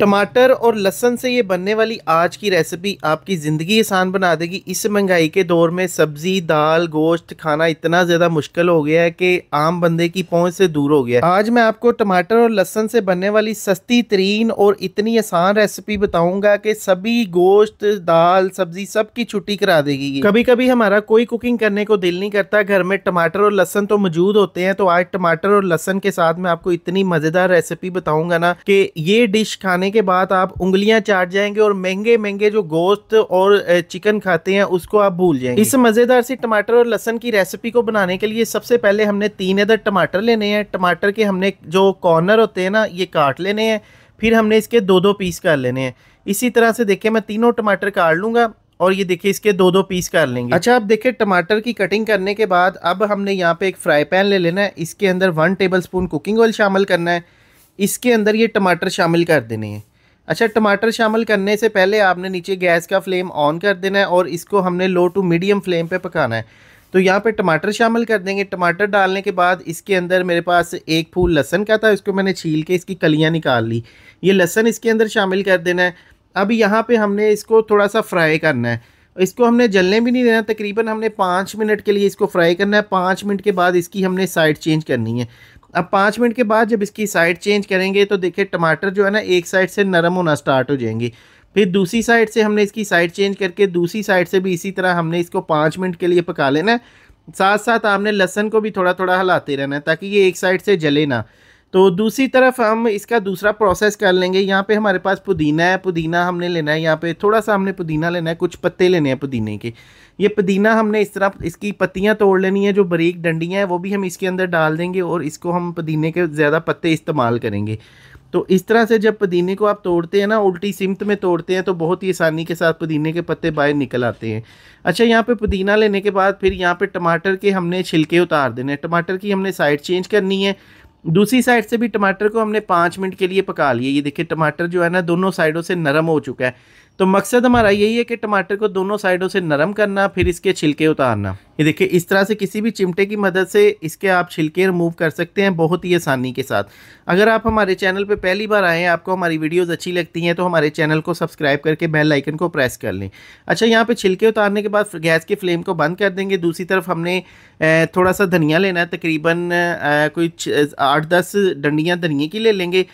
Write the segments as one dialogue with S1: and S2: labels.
S1: टमाटर और लहसन से ये बनने वाली आज की रेसिपी आपकी ज़िंदगी आसान बना देगी इस महंगाई के दौर में सब्ज़ी दाल गोश्त खाना इतना ज़्यादा मुश्किल हो गया है कि आम बंदे की पहुंच से दूर हो गया है आज मैं आपको टमाटर और लहसन से बनने वाली सस्ती तरीन और इतनी आसान रेसिपी बताऊंगा कि सभी गोश्त दाल सब्ज़ी सब की छुट्टी करा देगी कभी कभी हमारा कोई कुकिंग करने को दिल नहीं करता घर में टमाटर और लहसन तो मौजूद होते हैं तो आज टमाटर और लहसन के साथ मैं आपको इतनी मज़ेदार रेसिपी बताऊँगा ना कि ये डिश खाना खाने के बाद आप उंगलियां चाट जाएंगे और महंगे महंगे जो गोश्त और चिकन खाते हैं उसको आप भूल जाएंगे इस मज़ेदार सी टमाटर और लहसन की रेसिपी को बनाने के लिए सबसे पहले हमने तीन अदर टमाटर लेने हैं टमाटर के हमने जो कॉर्नर होते हैं ना ये काट लेने हैं फिर हमने इसके दो दो पीस कर लेने हैं इसी तरह से देखिए मैं तीनों टमाटर काट लूँगा और ये देखिए इसके दो दो पीस कर लेंगे अच्छा आप देखिए टमाटर की कटिंग करने के बाद अब हमने यहाँ पे एक फ्राई पैन ले लेना है इसके अंदर one tablespoon cooking oil शामिल करना है इसके अंदर ये टमाटर शामिल कर देने हैं अच्छा टमाटर शामिल करने से पहले आपने नीचे गैस का फ्लेम ऑन कर देना है और इसको हमने लो टू मीडियम फ्लेम पे पकाना है तो यहाँ पे टमाटर शामिल कर देंगे टमाटर डालने के बाद इसके अंदर मेरे पास एक फूल लहसन का था इसको मैंने छील के इसकी कलियाँ निकाल ली ये लहसन इसके अंदर शामिल कर देना है अब यहाँ पर हमने इसको थोड़ा सा फ्राई करना है इसको हमने जलने भी नहीं देना तकरीबन हमने पाँच मिनट के लिए इसको फ्राई करना है पाँच मिनट के बाद इसकी हमने साइड चेंज करनी है अब पाँच मिनट के बाद जब इसकी साइड चेंज करेंगे तो देखिए टमाटर जो है ना एक साइड से नरम होना स्टार्ट हो जाएंगी फिर दूसरी साइड से हमने इसकी साइड चेंज करके दूसरी साइड से भी इसी तरह हमने इसको पाँच मिनट के लिए पका लेना साथ साथ आपने लहसन को भी थोड़ा थोड़ा हिलाते रहना ताकि ये एक साइड से जले ना तो दूसरी तरफ हम इसका दूसरा प्रोसेस कर लेंगे यहाँ पे हमारे पास पुदीना है पुदीना हमने लेना है यहाँ पे थोड़ा सा हमने पुदीना लेना है कुछ पत्ते लेने हैं पुदीने के ये पुदीना हमने इस तरह इसकी पत्तियाँ तोड़ लेनी है जो बारीक डंडियाँ हैं वो भी हम इसके अंदर डाल देंगे और इसको हम पुदीने के ज़्यादा पत्ते इस्तेमाल करेंगे तो इस तरह से जब पुदीने को आप तोड़ते हैं ना उल्टी सिमत में तोड़ते हैं तो बहुत ही आसानी के साथ पुदीने के पत्ते बाहर निकल आते हैं अच्छा यहाँ पे पुदीना लेने के बाद फिर यहाँ पे टमाटर के हमने छिलके उतार देने हैं टमाटर की हमने साइड चेंज करनी है दूसरी साइड से भी टमाटर को हमने पाँच मिनट के लिए पका लिया ये देखिए टमाटर जो है ना दोनों साइडों से नरम हो चुका है तो मकसद हमारा यही है कि टमाटर को दोनों साइडों से नरम करना फिर इसके छिलके उतारना ये देखिए इस तरह से किसी भी चिमटे की मदद से इसके आप छिलके रिमूव कर सकते हैं बहुत ही आसानी के साथ अगर आप हमारे चैनल पर पहली बार आए हैं आपको हमारी वीडियोज़ अच्छी लगती हैं तो हमारे चैनल को सब्सक्राइब करके बेल आइकन को प्रेस कर लें अच्छा यहाँ पर छिलके उतारने के बाद गैस के फ्लेम को बंद कर देंगे दूसरी तरफ हमने थोड़ा सा धनिया लेना है तकरीबन कोई आठ दस डंडियाँ धनिए तो की ले लेंगे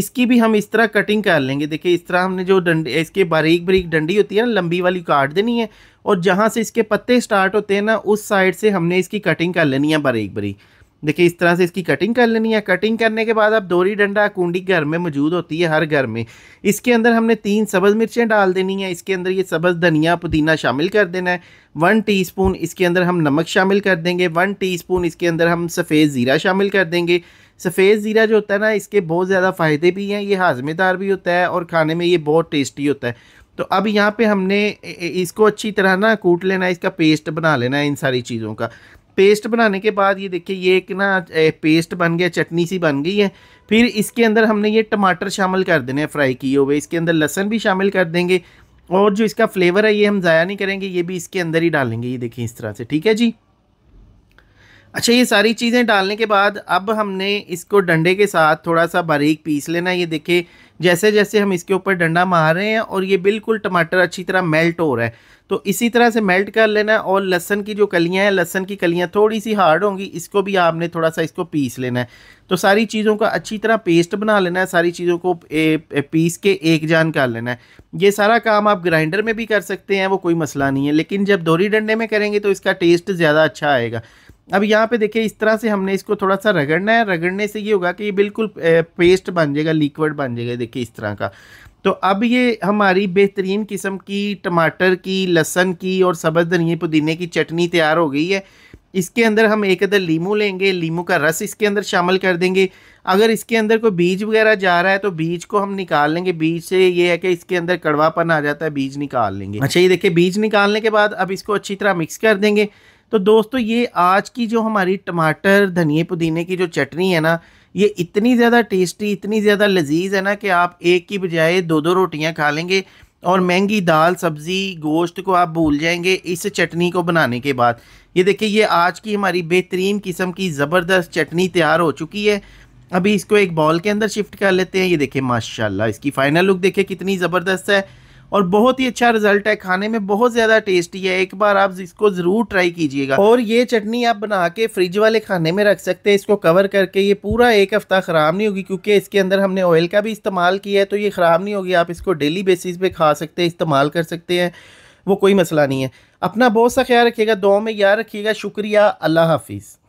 S1: इसकी भी हम इस तरह कटिंग कर लेंगे देखिए इस तरह हमने जो डंडी इसके बारीक बारीक डंडी होती है ना लंबी वाली काट देनी है और जहाँ से इसके पत्ते स्टार्ट होते हैं ना उस साइड से हमने इसकी कटिंग कर लेनी है बारीक बारीक देखिए इस तरह से इसकी कटिंग कर लेनी है कटिंग करने के बाद अब दोरी डंडा कुंडी घर में मौजूद होती है हर घर में इसके अंदर हमने तीन सब्ज़ मिर्चें डाल देनी है इसके अंदर ये सब्ज़ धनिया पुदीना शामिल कर देना है वन टीस्पून इसके अंदर हम नमक शामिल कर देंगे वन टीस्पून इसके अंदर हम सफ़ेद ज़ीरा शामिल कर देंगे सफ़ेद ज़ीरा जो होता है ना इसके बहुत ज़्यादा फ़ायदे भी हैं ये हाजमेदार भी होता है और खाने में ये बहुत टेस्टी होता है तो अब यहाँ पे हमने इसको अच्छी तरह ना कूट लेना है इसका पेस्ट बना लेना है इन सारी चीज़ों का पेस्ट बनाने के बाद ये देखिए ये एक ना पेस्ट बन गया चटनी सी बन गई है फिर इसके अंदर हमने ये टमाटर शामिल कर देने हैं फ्राई किए हुए इसके अंदर लहसन भी शामिल कर देंगे और जो इसका फ्लेवर है ये हम ज़ाया नहीं करेंगे ये भी इसके अंदर ही डालेंगे ये देखिए इस तरह से ठीक है जी अच्छा ये सारी चीज़ें डालने के बाद अब हमने इसको डंडे के साथ थोड़ा सा बारीक पीस लेना ये देखिए जैसे जैसे हम इसके ऊपर डंडा मार रहे हैं और ये बिल्कुल टमाटर अच्छी तरह मेल्ट हो रहा है तो इसी तरह से मेल्ट कर लेना और लहसन की जो कलियां हैं लहसन की कलियां थोड़ी सी हार्ड होंगी इसको भी आपने थोड़ा सा इसको पीस लेना है तो सारी चीज़ों का अच्छी तरह पेस्ट बना लेना है सारी चीज़ों को ए, ए, पीस के एक जान कर लेना है ये सारा काम आप ग्राइंडर में भी कर सकते हैं वो कोई मसला नहीं है लेकिन जब दोहरी डंडे में करेंगे तो इसका टेस्ट ज़्यादा अच्छा आएगा अब यहाँ पे देखिए इस तरह से हमने इसको थोड़ा सा रगड़ना है रगड़ने से ये होगा कि ये बिल्कुल पेस्ट बन जाएगा लिक्विड बन जाएगा देखिए इस तरह का तो अब ये हमारी बेहतरीन किस्म की टमाटर की लहसन की और सब्ज़ धनिए पुदीने की चटनी तैयार हो गई है इसके अंदर हम एक अदर लीमू लेंगे लीमू का रस इसके अंदर शामिल कर देंगे अगर इसके अंदर कोई बीज वगैरह जा रहा है तो बीज को हम निकाल लेंगे बीज से ये है कि इसके अंदर कड़वापन आ जाता है बीज निकाल लेंगे अच्छा ये देखिए बीज निकालने के बाद अब इसको अच्छी तरह मिक्स कर देंगे तो दोस्तों ये आज की जो हमारी टमाटर धनिए पुदीने की जो चटनी है ना ये इतनी ज़्यादा टेस्टी इतनी ज़्यादा लजीज है ना कि आप एक की बजाय दो दो रोटियां खा लेंगे और महंगी दाल सब्ज़ी गोश्त को आप भूल जाएंगे इस चटनी को बनाने के बाद ये देखिए ये आज की हमारी बेहतरीन किस्म की ज़बरदस्त चटनी तैयार हो चुकी है अभी इसको एक बॉल के अंदर शिफ्ट कर लेते हैं ये देखिए माशाल्लाह इसकी फ़ाइनल लुक देखिए कितनी ज़बरदस्त है और बहुत ही अच्छा रिजल्ट है खाने में बहुत ज़्यादा टेस्टी है एक बार आप इसको ज़रूर ट्राई कीजिएगा और ये चटनी आप बना के फ्रिज वाले खाने में रख सकते हैं इसको कवर करके ये पूरा एक हफ्ता ख़राब नहीं होगी क्योंकि इसके अंदर हमने ऑयल का भी इस्तेमाल किया है तो ये ख़राब नहीं होगी आप इसको डेली बेसिस पे खा सकते हैं इस्तेमाल कर सकते हैं वो कोई मसला नहीं है अपना बहुत सा ख्याल रखिएगा दो में याद रखिएगा शुक्रिया अल्लाह हाफिज़